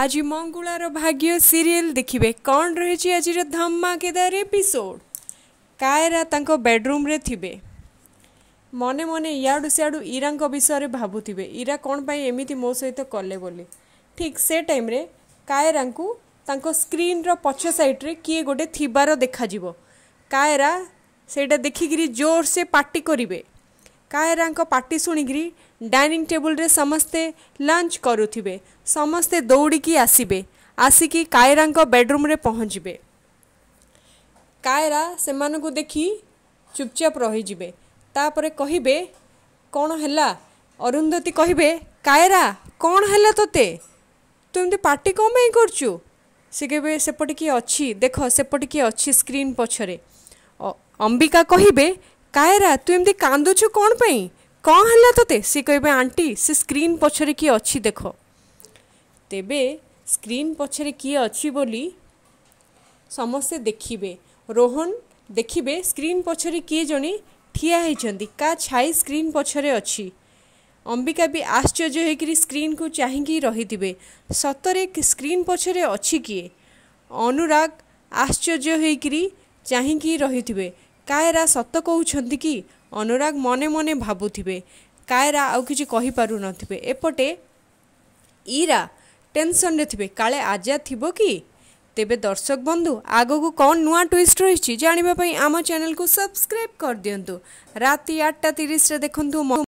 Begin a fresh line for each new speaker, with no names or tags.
আজ মঙ্গুলার ভাগ্য সিরিয়াল দেখবে কণ রয়েছে আজির ধমাকেদার এপিসোড কায়রা তাঁক বেডরুমে থিবে মনে মনে ইয়াড়ু সিয়াড়ু ইরা বিষয়ে ভাবুবে ইরা কণ পাই এমিতি মো সহ কলে বলে ঠিক সে টাইমে টাইমরে কায়রাঙ্কু ତାଙ୍କ ସ୍କ୍ରିନ୍ର ପଛ ସାଇଡ଼୍ରେ କିଏ ଗୋଟେ ଥିବାର ଦେଖାଯିବ সেটা দেখি জোর সে পাটি করবে କାଏରାଙ୍କ ପାଟି ଶୁଣିକିରି ଡାଇନିଂ ଟେବୁଲରେ ସମସ୍ତେ ଲଞ୍ଚ କରୁଥିବେ ସମସ୍ତେ ଦୌଡ଼ିକି ଆସିବେ ଆସିକି କାଏରାଙ୍କ ବେଡ଼ରୁମ୍ରେ ପହଞ୍ଚିବେ କାଏରା ସେମାନଙ୍କୁ ଦେଖି ଚୁପଚାପ ରହିଯିବେ ତାପରେ କହିବେ କ'ଣ ହେଲା ଅରୁନ୍ଧତି କହିବେ କାଏରା କ'ଣ ହେଲା ତୋତେ ତୁ ଏମିତି ପାଟି କ'ଣ ପାଇଁ କରୁଛୁ ସେ କହିବେ ସେପଟେ କିଏ ଅଛି ଦେଖ ସେପଟେ କିଏ ଅଛି ସ୍କ୍ରିନ୍ ପଛରେ ଅମ୍ବିକା କହିବେ କାଏରା ତୁ ଏମିତି କାନ୍ଦୁଛୁ କ'ଣ ପାଇଁ କ'ଣ ହେଲା ତୋତେ ସିଏ କହିବେ ଆଣ୍ଟି ସେ ସ୍କ୍ରିନ୍ ପଛରେ କିଏ ଅଛି ଦେଖ ତେବେ ସ୍କ୍ରିନ୍ ପଛରେ କିଏ ଅଛି ବୋଲି ସମସ୍ତେ ଦେଖିବେ ରୋହନ ଦେଖିବେ ସ୍କ୍ରିନ୍ ପଛରେ କିଏ ଜଣେ ଠିଆ ହୋଇଛନ୍ତି କା ଛାଇ ସ୍କ୍ରିନ୍ ପଛରେ ଅଛି ଅମ୍ବିକା ବି ଆଶ୍ଚର୍ଯ୍ୟ ହୋଇକରି ସ୍କ୍ରିନ୍କୁ ଚାହିଁକି ରହିଥିବେ ସତରେ ସ୍କ୍ରିନ୍ ପଛରେ ଅଛି କିଏ ଅନୁରାଗ ଆଶ୍ଚର୍ଯ୍ୟ ହୋଇକରି ଚାହିଁକି ରହିଥିବେ କାଏରା ସତ କହୁଛନ୍ତି କି ଅନୁରାଗ ମନେ ମନେ ଭାବୁଥିବେ କାଏରା ଆଉ କିଛି କହିପାରୁନଥିବେ ଏପଟେ ଇରା ଟେନସନରେ ଥିବେ କାଳେ ଆଜା ଥିବ କି ତେବେ ଦର୍ଶକ ବନ୍ଧୁ ଆଗକୁ କ'ଣ ନୂଆ ଟ୍ୱିଷ୍ଟ ରହିଛି ଜାଣିବା ପାଇଁ ଆମ ଚ୍ୟାନେଲକୁ ସବସ୍କ୍ରାଇବ୍ କରିଦିଅନ୍ତୁ ରାତି ଆଠଟା ତିରିଶରେ ଦେଖନ୍ତୁ